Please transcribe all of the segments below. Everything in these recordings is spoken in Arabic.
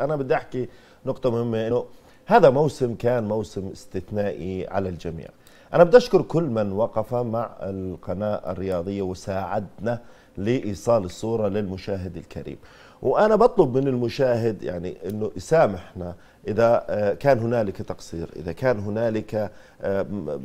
انا بدي احكي نقطه مهمه انه هذا موسم كان موسم استثنائي على الجميع انا بدي اشكر كل من وقف مع القناه الرياضيه وساعدنا لايصال الصوره للمشاهد الكريم وانا بطلب من المشاهد يعني انه يسامحنا اذا آه، كان هنالك تقصير اذا كان هنالك آه، آه،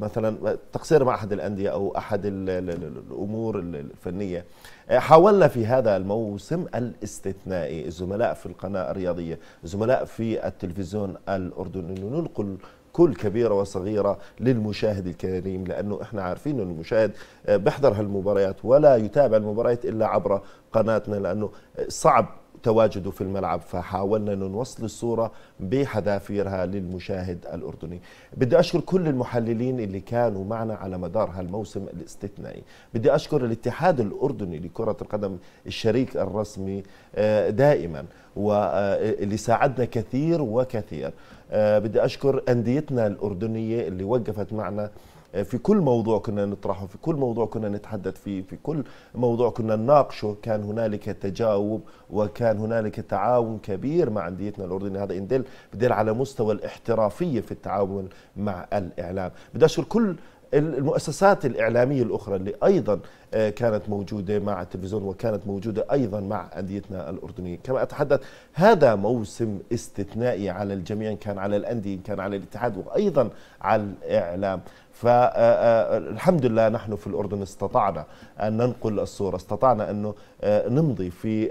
مثلا تقصير مع احد الانديه او احد الامور الفنيه حاولنا في هذا الموسم الاستثنائي الزملاء في القناه الرياضيه الزملاء في التلفزيون الاردني انه ننقل كل كبيرة وصغيرة للمشاهد الكريم لأنه إحنا عارفين أن المشاهد بيحضر هالمباريات ولا يتابع المباريات الا عبر قناتنا لانه صعب تواجده في الملعب فحاولنا أن نوصل الصورة بحذافيرها للمشاهد الأردني بدي أشكر كل المحللين اللي كانوا معنا على مدار هالموسم الاستثنائي بدي أشكر الاتحاد الأردني لكرة القدم الشريك الرسمي آه، دائما واللي آه، ساعدنا كثير وكثير آه، بدي أشكر أنديتنا الأردنية اللي وقفت معنا آه، في كل موضوع كنا نطرحه في كل موضوع كنا نتحدث فيه في كل موضوع كنا نناقشه كان هنالك تجاوب وكان هنالك تعاون كبير مع انديتنا الاردنيه هذا يدل بدل على مستوى الاحترافيه في التعاون مع الاعلام بدي اشكر كل المؤسسات الإعلامية الأخرى اللي أيضا آه، كانت موجودة مع التلفزيون وكانت موجودة أيضا مع أنديتنا الأردنية كما أتحدث هذا موسم استثنائي على الجميع كان على الأندية كان على الاتحاد وأيضا على الإعلام فالحمد آه، آه، لله نحن في الأردن استطعنا أن ننقل الصورة استطعنا أنه آه، نمضي في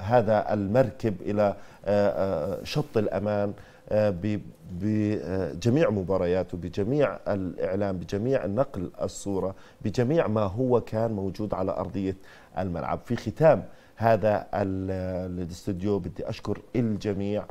هذا المركب إلى شط الأمان بجميع مبارياته بجميع الإعلام بجميع نقل الصورة بجميع ما هو كان موجود على أرضية الملعب في ختام هذا الاستوديو بدي أشكر الجميع